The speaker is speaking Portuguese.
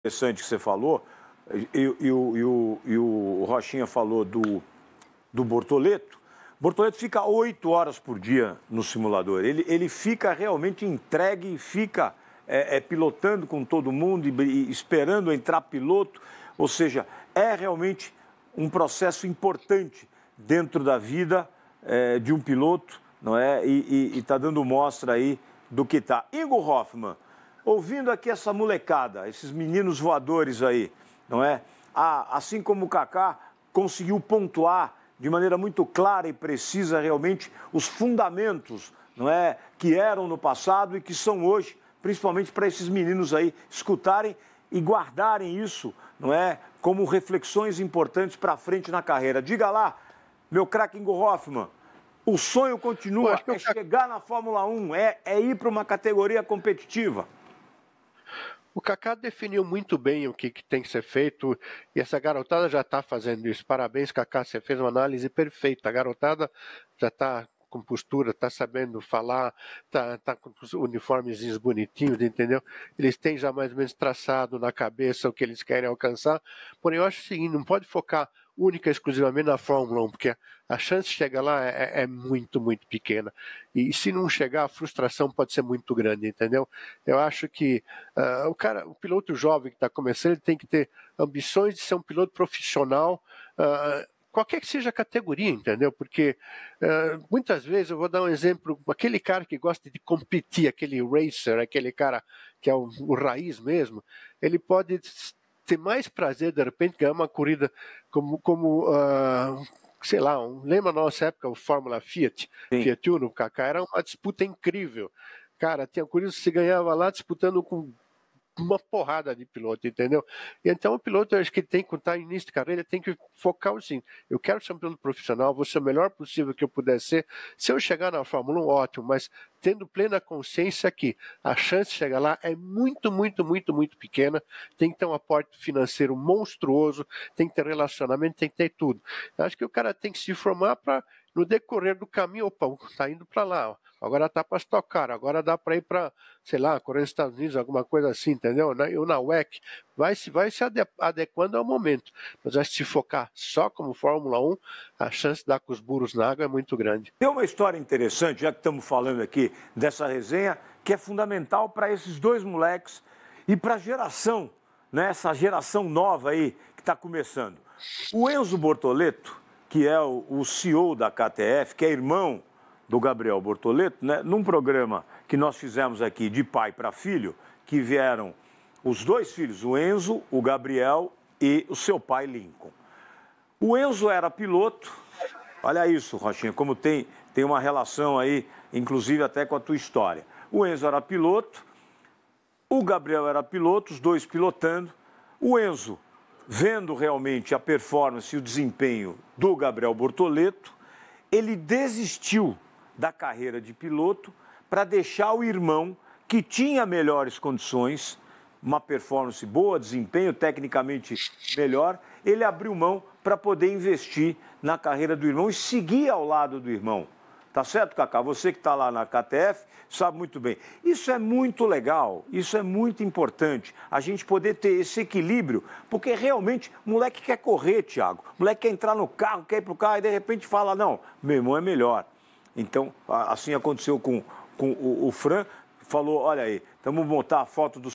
interessante que você falou, e, e, o, e, o, e o Rochinha falou do, do Bortoleto. Bortoleto fica oito horas por dia no simulador. Ele, ele fica realmente entregue, fica é, é, pilotando com todo mundo e, e esperando entrar piloto. Ou seja, é realmente um processo importante dentro da vida é, de um piloto, não é? E está dando mostra aí do que está. Igor Hoffman, ouvindo aqui essa molecada, esses meninos voadores aí, não é? assim como o Kaká conseguiu pontuar de maneira muito clara e precisa realmente os fundamentos, não é, que eram no passado e que são hoje, principalmente para esses meninos aí escutarem e guardarem isso, não é, como reflexões importantes para frente na carreira. Diga lá, meu craque Ingo Hoffman, o sonho continua, é chegar na Fórmula 1, é, é ir para uma categoria competitiva o Kaká definiu muito bem o que, que tem que ser feito e essa garotada já está fazendo isso. Parabéns, Kaká, você fez uma análise perfeita. A garotada já está com postura, está sabendo falar, está tá com uniformezinhos bonitinhos, entendeu? Eles têm já mais ou menos traçado na cabeça o que eles querem alcançar. Porém, eu acho o seguinte: não pode focar única e exclusivamente na Fórmula 1, porque a chance de chegar lá é, é, é muito, muito pequena. E se não chegar, a frustração pode ser muito grande, entendeu? Eu acho que uh, o cara, o piloto jovem que está começando, ele tem que ter ambições de ser um piloto profissional. Uh, qualquer que seja a categoria, entendeu? Porque uh, muitas vezes, eu vou dar um exemplo, aquele cara que gosta de competir, aquele racer, aquele cara que é o, o raiz mesmo, ele pode ter mais prazer de repente ganhar uma corrida como, como uh, sei lá, um, lembra a nossa época o Fórmula Fiat, Sim. Fiat Uno, Kaká, era uma disputa incrível. Cara, tinha corrida que se ganhava lá disputando com uma porrada de piloto, entendeu? Então, o piloto, acho que tem, estar está início de carreira, tem que focar assim: eu quero ser um piloto profissional, vou ser o melhor possível que eu puder ser. Se eu chegar na Fórmula 1, ótimo, mas tendo plena consciência que a chance de chegar lá é muito, muito, muito, muito pequena. Tem que ter um aporte financeiro monstruoso, tem que ter relacionamento, tem que ter tudo. Eu acho que o cara tem que se formar para no decorrer do caminho, opa, está indo para lá, ó. agora tá para estocar, agora dá para ir para, sei lá, Coreia dos Estados Unidos, alguma coisa assim, entendeu? Na, ou na WEC. Vai se, vai se ade adequando ao momento. Mas acho que se focar só como Fórmula 1, a chance de dar com os burros na água é muito grande. Tem uma história interessante, já que estamos falando aqui dessa resenha, que é fundamental para esses dois moleques e para a geração, né? essa geração nova aí que está começando. O Enzo Bortoleto que é o, o CEO da KTF, que é irmão do Gabriel Bortoleto, né, num programa que nós fizemos aqui de pai para filho, que vieram os dois filhos, o Enzo, o Gabriel e o seu pai Lincoln. O Enzo era piloto. Olha isso, Rochinha, como tem, tem uma relação aí, inclusive até com a tua história. O Enzo era piloto, o Gabriel era piloto, os dois pilotando. O Enzo vendo realmente a performance e o desempenho do Gabriel Bortoleto, ele desistiu da carreira de piloto para deixar o irmão, que tinha melhores condições, uma performance boa, desempenho tecnicamente melhor, ele abriu mão para poder investir na carreira do irmão e seguir ao lado do irmão. Tá certo, Cacá? Você que está lá na KTF sabe muito bem. Isso é muito legal, isso é muito importante, a gente poder ter esse equilíbrio, porque realmente o moleque quer correr, Tiago. O moleque quer entrar no carro, quer ir para o carro e de repente fala: não, meu irmão é melhor. Então, assim aconteceu com, com o, o Fran, falou: olha aí, vamos montar a foto do